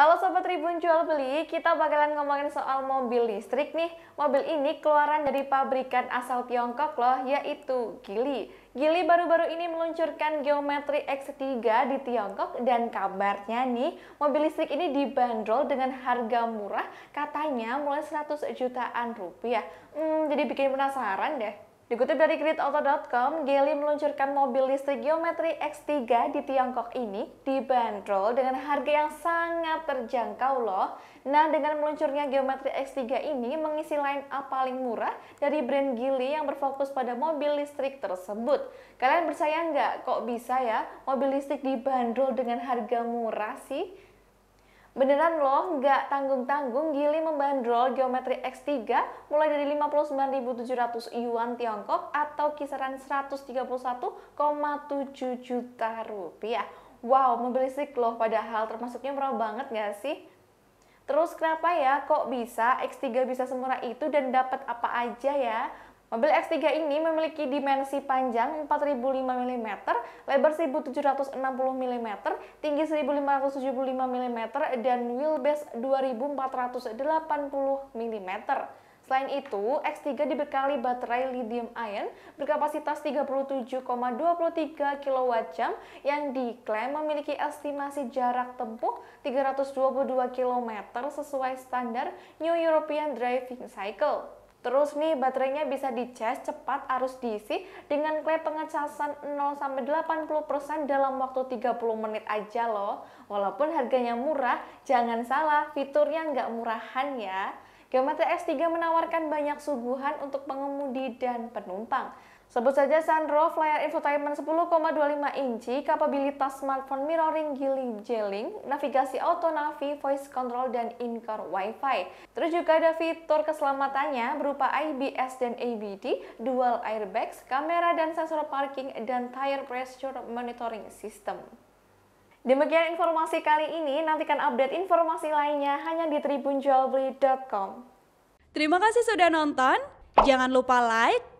Halo Sobat Tribun Jual Beli, kita bakalan ngomongin soal mobil listrik nih. Mobil ini keluaran dari pabrikan asal Tiongkok loh, yaitu Gili. Gili baru-baru ini meluncurkan Geometri X3 di Tiongkok dan kabarnya nih, mobil listrik ini dibanderol dengan harga murah, katanya mulai 100 jutaan rupiah. Hmm, jadi bikin penasaran deh. Dikutip dari gridauto.com, Geely meluncurkan mobil listrik geometri X3 di Tiongkok ini dibanderol dengan harga yang sangat terjangkau loh. Nah, dengan meluncurnya geometri X3 ini mengisi line up paling murah dari brand Geely yang berfokus pada mobil listrik tersebut. Kalian percaya nggak kok bisa ya mobil listrik dibanderol dengan harga murah sih? Beneran loh, nggak tanggung-tanggung Gili membandrol geometri X3 mulai dari 59.700 yuan Tiongkok atau kisaran 131,7 juta rupiah. Wow, membelisik loh padahal termasuknya murah banget nggak sih? Terus kenapa ya kok bisa X3 bisa semurah itu dan dapat apa aja ya? Mobil X3 ini memiliki dimensi panjang 4005 mm, lebar 1760 mm, tinggi 1575 mm, dan wheelbase 2480 mm. Selain itu, X3 dibekali baterai lithium-ion berkapasitas 37,23 kWh yang diklaim memiliki estimasi jarak tempuh 322 km sesuai standar New European Driving Cycle. Terus nih baterainya bisa dicas cepat arus diisi dengan klep pengecasan 0-80% dalam waktu 30 menit aja loh. Walaupun harganya murah, jangan salah fiturnya nggak murahan ya. Gamata S3 menawarkan banyak suguhan untuk pengemudi dan penumpang. Sebut saja Sandro Flyer Infotainment 10,25 inci, kapabilitas smartphone mirroring giling jeling, navigasi auto Navi, voice control, dan in-car wifi. Terus juga ada fitur keselamatannya berupa IBS dan ABD, dual airbags, kamera dan sensor parking, dan tire pressure monitoring system. Demikian informasi kali ini, nantikan update informasi lainnya hanya di tribunjualbeli.com. Terima kasih sudah nonton, jangan lupa like,